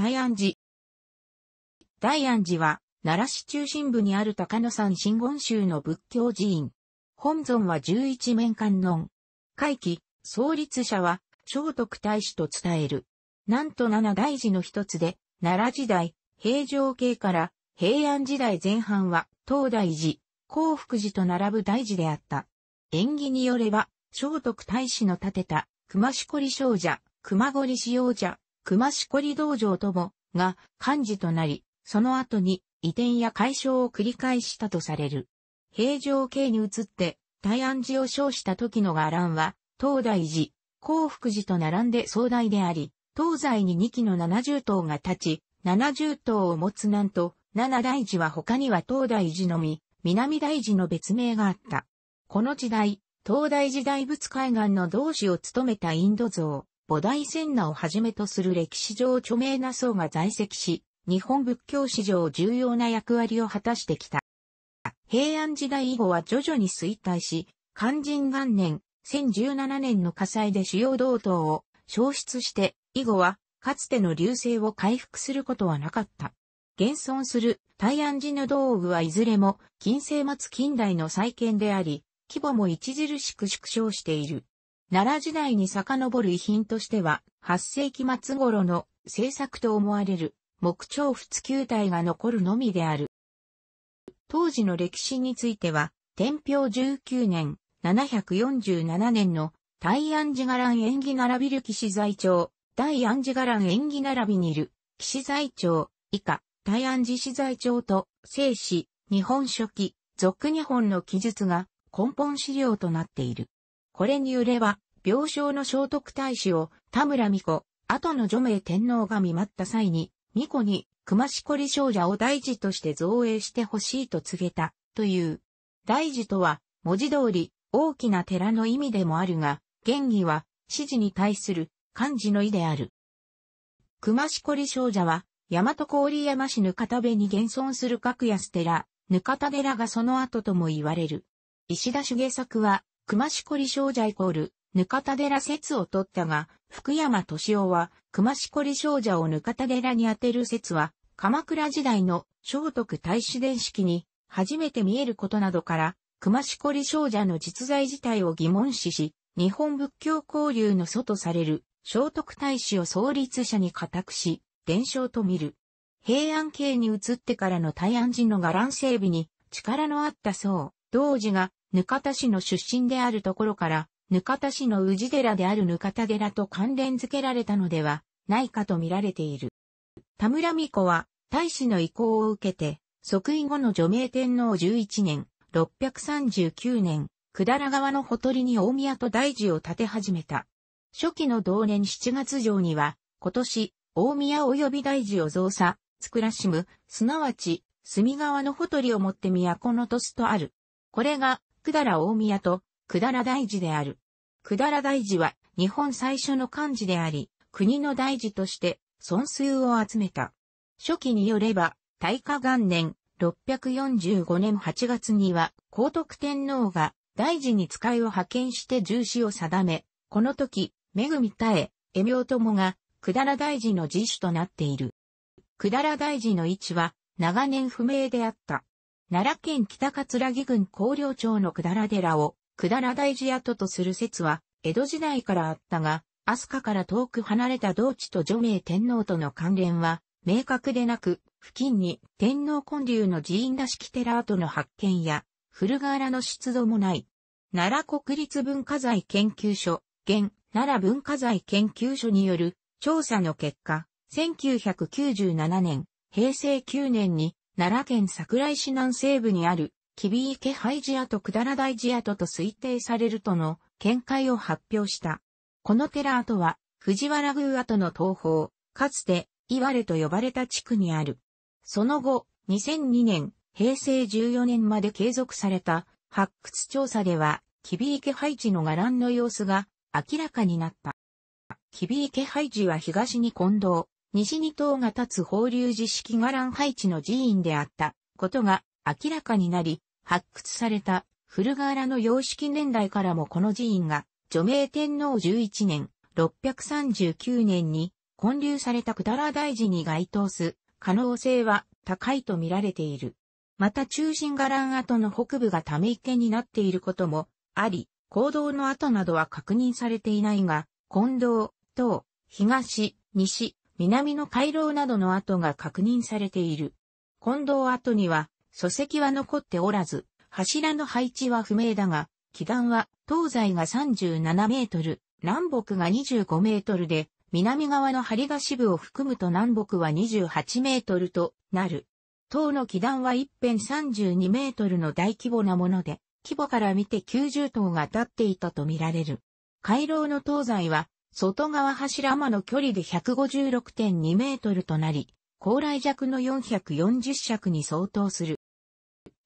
大安寺。大安寺は、奈良市中心部にある高野山真言宗の仏教寺院。本尊は十一面観音。会期、創立者は、聖徳太子と伝える。なんと七大寺の一つで、奈良時代、平城系から平安時代前半は、東大寺、興福寺と並ぶ大寺であった。縁起によれば、聖徳太子の建てた、熊しこり少女、熊ごり使用者熊しこり道場とも、が、漢字となり、その後に移転や解消を繰り返したとされる。平城系に移って、大安寺を称した時の伽藍は、東大寺、幸福寺と並んで壮大であり、東西に2基の七十頭が立ち、七十頭を持つなんと、七大寺は他には東大寺のみ、南大寺の別名があった。この時代、東大寺大仏海岸の同志を務めたインド像、菩提仙那をはじめとする歴史上著名な僧が在籍し、日本仏教史上重要な役割を果たしてきた。平安時代以後は徐々に衰退し、肝心元年、1017年の火災で主要道東を消失して、以後は、かつての流星を回復することはなかった。現存する大安寺の道具はいずれも近世末近代の再建であり、規模も著しく縮小している。奈良時代に遡る遺品としては、8世紀末頃の制作と思われる木彫仏球体が残るのみである。当時の歴史については、天平19年、747年の大安寺伽藍縁起並びる騎士財長、大安寺伽藍縁起並びにいる騎士財長、以下、大安寺市財長と、聖史、日本書紀、俗日本の記述が根本資料となっている。これに揺れは、病床の聖徳太子を田村巫女、後の女名天皇が見舞った際に、巫女に熊しこり少女を大事として造営してほしいと告げた、という。大事とは、文字通り、大きな寺の意味でもあるが、原義は、指示に対する漢字の意である。熊しこり少女は、大和郡山市ぬかたべに現存する格安寺、ぬかた寺がその後とも言われる。石田茂作は、熊しこり少女イコール、ぬかた寺説を取ったが、福山敏夫は、熊しこり少女をぬかた寺に当てる説は、鎌倉時代の聖徳太子伝式に、初めて見えることなどから、熊しこり少女の実在自体を疑問視し、日本仏教交流の祖とされる、聖徳太子を創立者に固くし、伝承と見る。平安系に移ってからの大安寺の伽藍整備に力のあった僧、同時がぬかた市の出身であるところから、ぬかた市の宇治寺であるぬかた寺と関連付けられたのではないかと見られている。田村美子は、大使の意向を受けて、即位後の除名天皇11年、639年、百済川のほとりに大宮と大寺を建て始めた。初期の同年7月上には、今年、大宮及び大寺を造作、作らしむ、すなわち、隅川のほとりをもって都の都市とある。これが、くだら大宮と、百済大寺である。百済大寺は、日本最初の漢字であり、国の大寺として、尊数を集めた。初期によれば、大化元年、645年8月には、皇徳天皇が、大寺に使いを派遣して重視を定め、この時、恵みたえ、絵名ともが、百済大寺の自主となっている。百済大寺の位置は、長年不明であった。奈良県北葛城郡高陵町の百済寺を、百済大寺跡とする説は、江戸時代からあったが、飛鳥から遠く離れた同地と除名天皇との関連は、明確でなく、付近に天皇建立の寺院らしき寺跡の発見や、古河原の出土もない。奈良国立文化財研究所、現奈良文化財研究所による調査の結果、1997年、平成9年に奈良県桜井市南西部にある、キビ池廃寺跡百済大寺跡と推定されるとの見解を発表した。この寺跡は、藤原宮跡の東方、かつて、いわれと呼ばれた地区にある。その後、2002年、平成14年まで継続された発掘調査では、キビ池イジの伽藍の様子が明らかになった。キビハイジは東に近藤、西に塔が立つ法隆寺式伽藍配置の寺院であったことが明らかになり、発掘された古河原の様式年代からもこの寺院が、除名天皇11年、639年に建立された百済大寺に該当す可能性は高いと見られている。また中心伽藍跡の北部がため池になっていることもあり、行動の跡などは確認されていないが、近道、東、東、東、西、南の回廊などの跡が確認されている。近道跡には、礎石は残っておらず、柱の配置は不明だが、基段は東西が37メートル、南北が25メートルで、南側の針ヶ支部を含むと南北は28メートルとなる。塔の基段は一辺32メートルの大規模なもので、規模から見て90塔が立っていたとみられる。回廊の東西は外側柱間の距離で156.2メートルとなり、高来弱の440尺に相当する。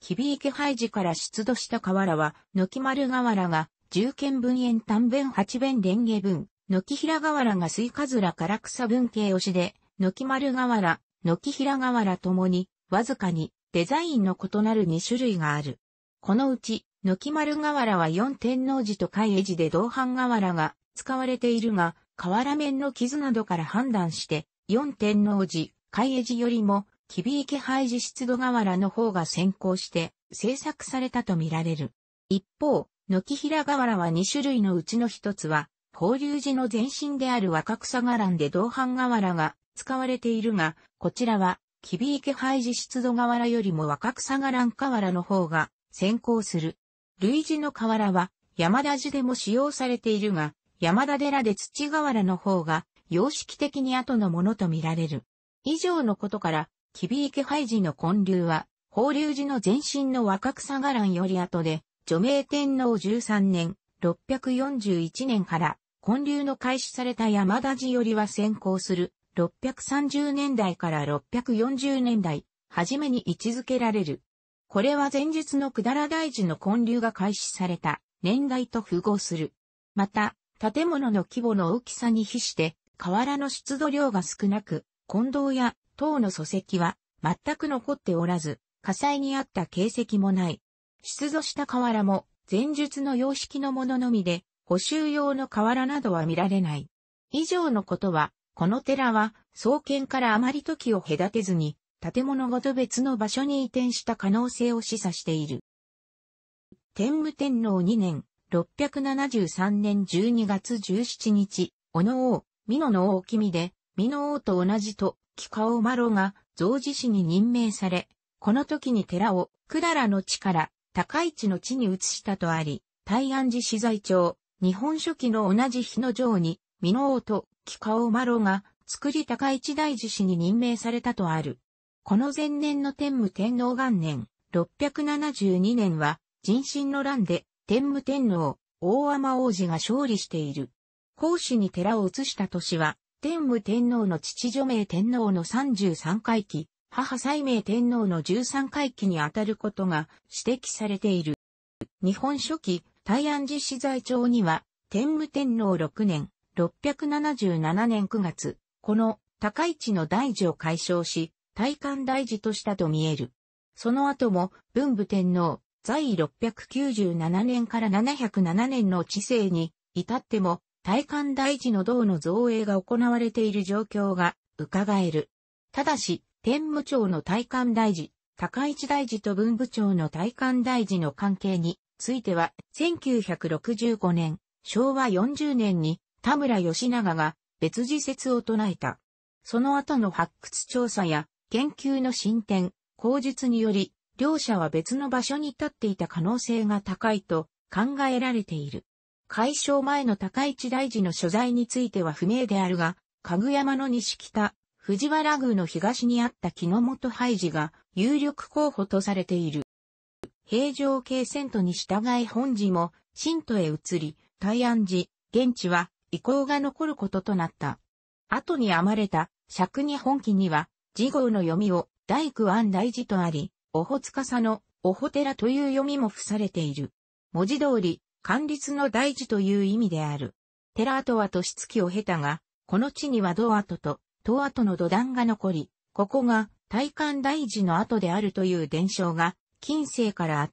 響池廃寺から出土した瓦は、軒丸瓦が、重県分園短弁八弁蓮華分、軒平瓦が水かずら唐草文系推しで、軒丸瓦、軒平瓦ともに、わずかに、デザインの異なる2種類がある。このうち、軒丸瓦は四天王寺と海江寺で同伴瓦が、使われているが、瓦面の傷などから判断して、四天王寺、海江寺よりも、キビ池廃寺出土瓦の方が先行して、制作されたとみられる。一方、軒平瓦は2種類のうちの一つは、法隆寺の前身である若草伽藍で銅版瓦が使われているが、こちらは、キビ池廃寺出土瓦よりも若草伽藍瓦の方が先行する。類似の瓦は、山田寺でも使用されているが、山田寺で土河原の方が、様式的に後のものと見られる。以上のことから、キビハ廃寺の建立は、法隆寺の前身の若草伽藍より後で、除名天皇13年、641年から、建立の開始された山田寺よりは先行する、630年代から640年代、初めに位置づけられる。これは前述の下ら大寺の建立が開始された年代と符合する。また、建物の規模の大きさに比して、河原の出土量が少なく、近道や塔の礎石は全く残っておらず、火災にあった形跡もない。出土した河原も前述の様式のもののみで、補修用の河原などは見られない。以上のことは、この寺は創建からあまり時を隔てずに、建物ごと別の場所に移転した可能性を示唆している。天武天皇2年、673年12月17日、小野王、美濃の王君で、美濃王と同じと、木顔マロが、増治氏に任命され、この時に寺を、百済の地から、高市の地に移したとあり、大安寺資材町、日本書紀の同じ日の城に、美濃王と木顔マロが、作り高市大寺氏に任命されたとある。この前年の天武天皇元年、672年は、人心の乱で、天武天皇、大天王子が勝利している。孔子に寺を移した年は、天武天皇の父女名天皇の33回忌、母西明天皇の13回忌にあたることが指摘されている。日本初期、大安寺資材帳には、天武天皇6年、677年9月、この高市の大事を解消し、大官大事としたと見える。その後も文武天皇、在位697年から707年の治世に至っても、大観大寺の銅の造営が行われている状況が伺える。ただし、天武町の大観大寺、高市大寺と文部町の大観大寺の関係については、1965年、昭和40年に田村義長が別自説を唱えた。その後の発掘調査や研究の進展、口述により、両者は別の場所に立っていた可能性が高いと考えられている。解消前の高市大事の所在については不明であるが、かぐ山の西北、藤原宮の東にあった木の本廃寺が有力候補とされている。平城系遷都に従い本寺も新都へ移り、大安寺、現地は遺構が残ることとなった。後に編まれた尺に本記には、次号の読みを大工安大寺とあり、おほつかさの、おほてらという読みも付されている。文字通り、管律の大事という意味である。寺跡は年月を経たが、この地には土跡と、東跡の土壇が残り、ここが大漢大事の跡であるという伝承が近世からあっ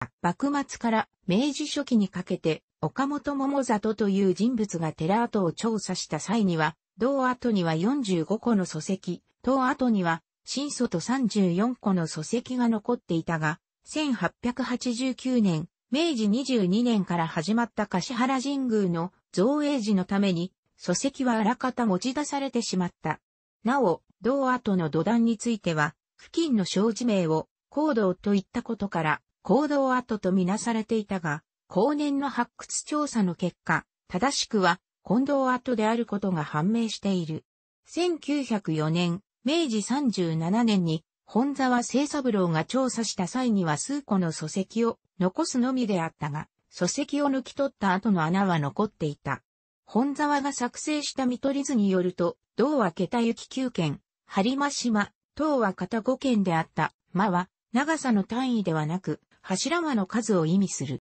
た。幕末から明治初期にかけて岡本桃里という人物が寺跡を調査した際には、同跡には45個の礎石、東跡には新祖と34個の礎石が残っていたが、1889年、明治22年から始まった柏原神宮の造営時のために、礎石はあらかた持ち出されてしまった。なお、同跡の土壇については、付近の障字名を、行動といったことから、行動跡とみなされていたが、後年の発掘調査の結果、正しくは、近藤跡であることが判明している。1904年、明治37年に本沢清三郎が調査した際には数個の礎石を残すのみであったが、礎石を抜き取った後の穴は残っていた。本沢が作成した見取り図によると、銅は桁行き9件、張間島、塔は片5件であった、間は長さの単位ではなく、柱間の数を意味する。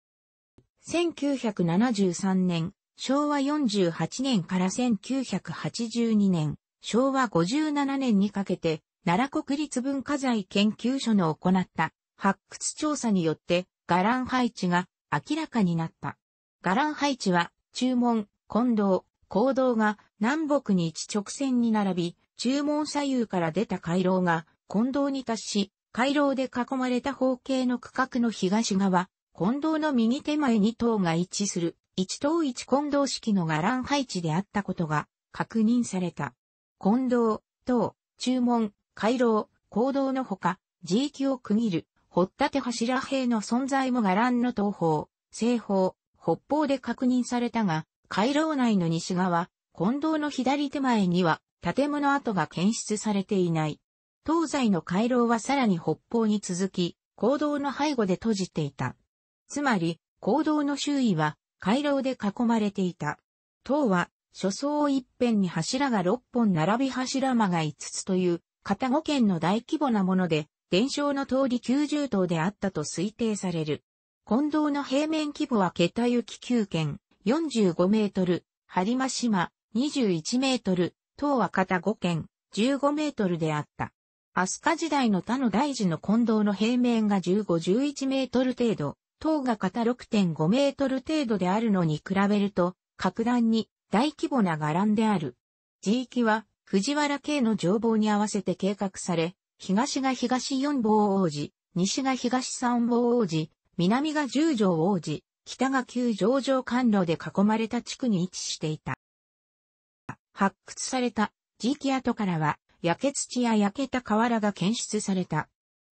1973年、昭和48年から1982年、昭和57年にかけて、奈良国立文化財研究所の行った発掘調査によって、伽藍配置が明らかになった。伽藍配置は、中門、近道、行動が南北に一直線に並び、中門左右から出た回廊が近道に達し、回廊で囲まれた方形の区画の東側、近道の右手前に塔が位置する、一塔一近道式の伽藍配置であったことが確認された。混同、等、注文、回廊、行動のほか、地域を区切る、掘ったて柱兵の存在も伽藍の東方、西方、北方で確認されたが、回廊内の西側、混同の左手前には、建物跡が検出されていない。東西の回廊はさらに北方に続き、行動の背後で閉じていた。つまり、行動の周囲は、回廊で囲まれていた。塔は、初層一辺に柱が6本並び柱間が5つという、片5軒の大規模なもので、伝承の通り90棟であったと推定される。近道の平面規模は桁行き9軒、45メートル、張間島、21メートル、塔は片5軒、15メートルであった。飛鳥時代の他の大寺の近道の平面が15、11メートル程度、塔が片6.5メートル程度であるのに比べると、格段に大規模な伽藍である。地域は藤原系の情報に合わせて計画され、東が東四坊王子、西が東三坊王子、南が十条王子、北が九条城関路で囲まれた地区に位置していた。発掘された地域跡からは、焼け土や焼けた瓦が検出された。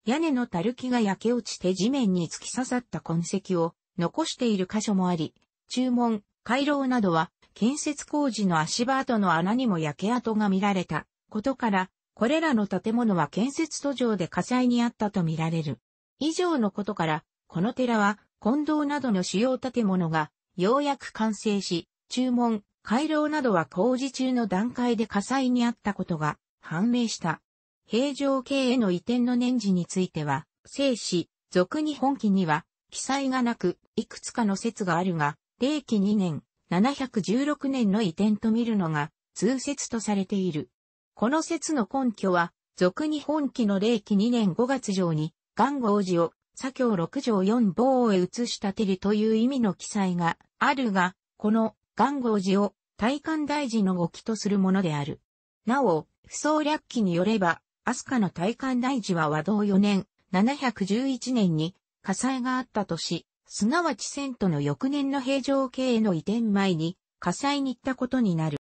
屋根のたるきが焼け落ちて地面に突き刺さった痕跡を残している箇所もあり、注文、回廊などは建設工事の足場跡の穴にも焼け跡が見られたことから、これらの建物は建設途上で火災にあったとみられる。以上のことから、この寺は、近藤などの主要建物が、ようやく完成し、注文、回廊などは工事中の段階で火災にあったことが判明した。平城系への移転の年次については、正史、俗に本記には記載がなく、いくつかの説があるが、令期2年、716年の移転と見るのが通説とされている。この説の根拠は、俗に本記の霊記2年5月上に、元号寺を左京六条四坊へ移したてりという意味の記載があるが、この元号寺を大観大寺の語きとするものである。なお、不創略記によれば、飛鳥の大観大寺は和道4年、711年に火災があったとし、すなわち遷都の翌年の平城京への移転前に火災に行ったことになる。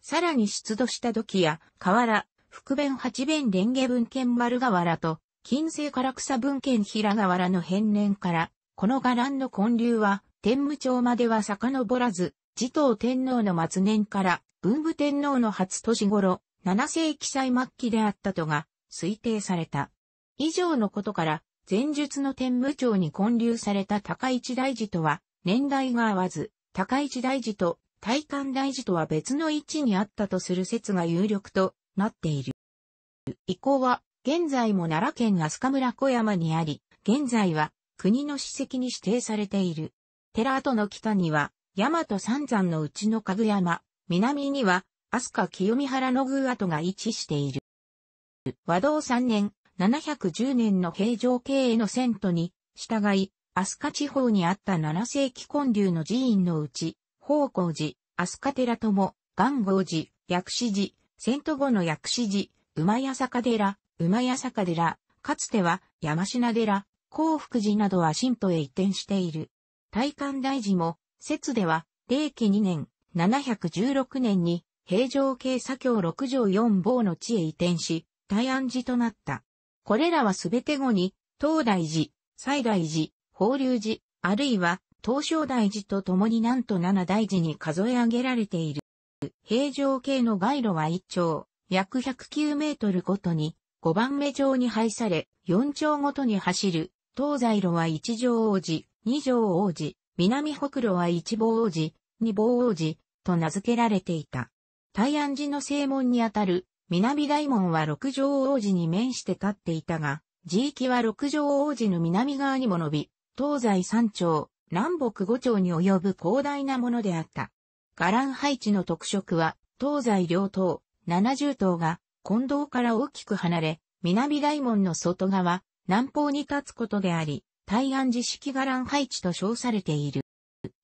さらに出土した土器や河原、福弁八弁蓮華文献丸瓦と金星唐草文献平瓦の変年から、この伽藍の建立は天武町までは遡らず、持統天皇の末年から文武天皇の初年頃、7世紀祭末期であったとが推定された。以上のことから、前述の天武町に建立された高市大寺とは、年代が合わず、高市大寺と大観大寺とは別の位置にあったとする説が有力となっている。以降は、現在も奈良県飛須村小山にあり、現在は国の史跡に指定されている。寺跡の北には、大和三山のうちの株山、南には、飛鳥清見原の宮跡が位置している。和道三年、710年の平城経営の遷都に、従い、飛鳥地方にあった7世紀建立の寺院のうち、宝光寺、飛鳥寺とも、元号寺、薬師寺、遷都後の薬師寺、馬屋坂寺、馬屋坂寺、かつては山品寺、幸福寺などは神都へ移転している。大観大寺も、説では、霊期2年、716年に、平城系左京六条四坊の地へ移転し、大安寺となった。これらはすべて後に、東大寺、西大寺、法隆寺、あるいは東照大寺と共になんと七大寺に数え上げられている。平常系の街路は一丁、約109メートルごとに、五番目状に配され、四丁ごとに走る。東西路は一条王子、二条王子、南北路は一坊王子、二坊王子、と名付けられていた。大安寺の正門にあたる南大門は六条王子に面して立っていたが、地域は六条王子の南側にも伸び、東西三丁、南北五丁に及ぶ広大なものであった。伽藍配置の特色は、東西両島、七十島が、近道から大きく離れ、南大門の外側、南方に立つことであり、大安寺式伽藍配置と称されている。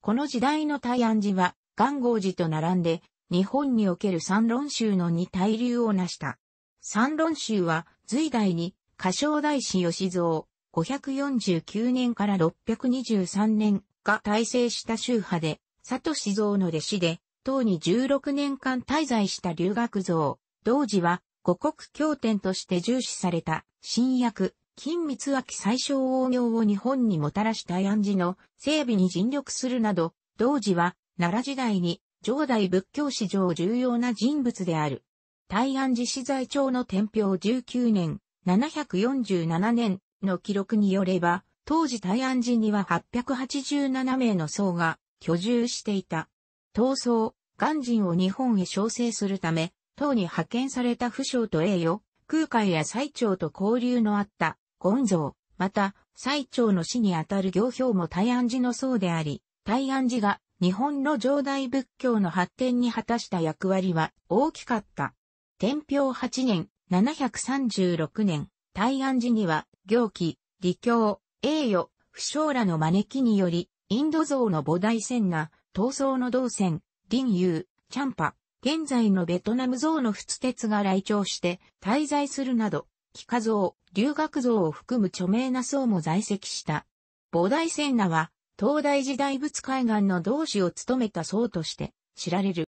この時代の大安寺は、元号寺と並んで、日本における三論宗の二大流を成した。三論宗は、隋代に、歌唱大師吉蔵、549年から623年が大成した宗派で、佐藤志蔵の弟子で、当に16年間滞在した留学像、同時は、五国経典として重視された、新薬、金密脇最小王業を日本にもたらした安寺の整備に尽力するなど、同時は、奈良時代に上代仏教史上重要な人物である。大安寺史在町の天平19年、747年の記録によれば、当時大安寺には887名の僧が居住していた。闘争、鑑真を日本へ招請するため、党に派遣された不将と栄誉、空海や最長と交流のあった、権蔵、また、最長の死にあたる行表も大安寺の僧であり、大安寺が日本の上代仏教の発展に果たした役割は大きかった。天平8年、736年、大安寺には、行基、理教、栄誉、不詳らの招きにより、インド像の菩提仙な、闘争の銅線、林遊、チャンパ、現在のベトナム像の仏鉄が来庁して滞在するなど、帰化像、留学像を含む著名な僧も在籍した。菩提仙名は東大寺大仏海岸の同志を務めた僧として知られる。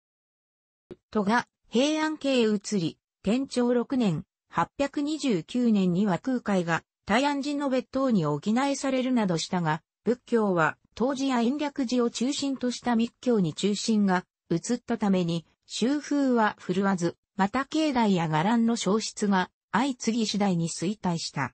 都が平安系へ移り、天長6年、829年には空海が大安寺の別当に補えされるなどしたが、仏教は当時や延暦寺を中心とした密教に中心が移ったために、修風は振るわず、また境内や伽藍の消失が相次ぎ次第に衰退した。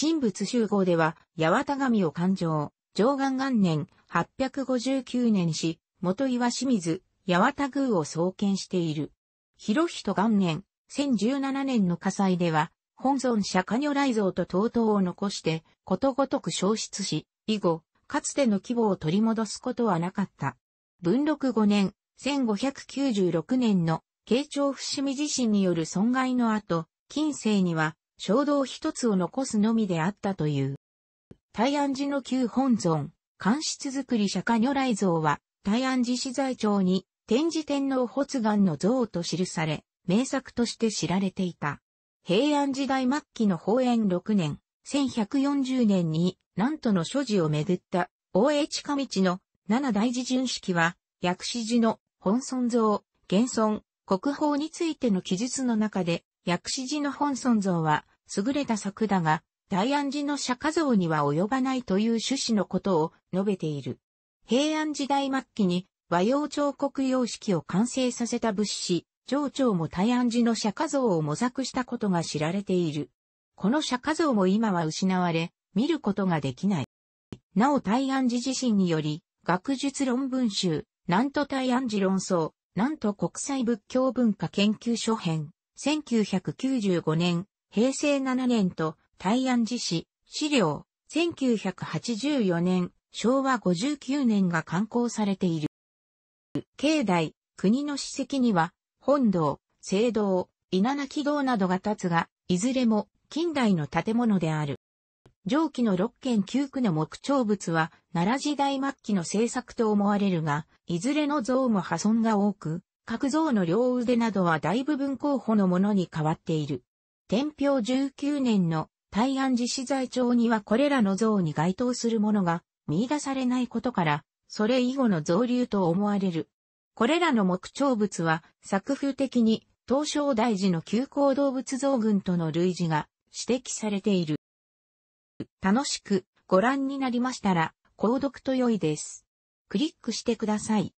神仏集合では、八幡神を勘定、上岸元年859年し、元岩清水、八幡宮を創建している。広人元年、1017年の火災では、本尊釈迦如来像と東塔を残して、ことごとく消失し、以後、かつての規模を取り戻すことはなかった。文禄5年、1596年の慶長伏見地震による損害の後、近世には、衝動一つを残すのみであったという。大安寺の旧本尊、官室作り釈迦如来像は、大安寺資材町に、天智天皇発願の像と記され、名作として知られていた。平安時代末期の法円6年、1140年に、南都の所持をめぐった、大江近道の七大寺巡式は、薬師寺の本尊像、現尊、国宝についての記述の中で、薬師寺の本尊像は、優れた作だが、大安寺の釈迦像には及ばないという趣旨のことを述べている。平安時代末期に和洋彫刻様式を完成させた物資、上長も大安寺の釈迦像を模索したことが知られている。この釈迦像も今は失われ、見ることができない。なお大安寺自身により、学術論文集、なんと大安寺論争、なんと国際仏教文化研究所編、1995年、平成7年と、大安寺市、資料、1984年、昭和59年が刊行されている。境内、国の史跡には、本堂、聖堂、稲垣堂などが立つが、いずれも近代の建物である。上記の6件9区の木彫物は、奈良時代末期の制作と思われるが、いずれの像も破損が多く、各像の両腕などは大部分候補のものに変わっている。天平19年の大安寺資材帳にはこれらの像に該当するものが見出されないことから、それ以後の造流と思われる。これらの木彫物は作風的に東照大寺の旧行動物像群との類似が指摘されている。楽しくご覧になりましたら、購読と良いです。クリックしてください。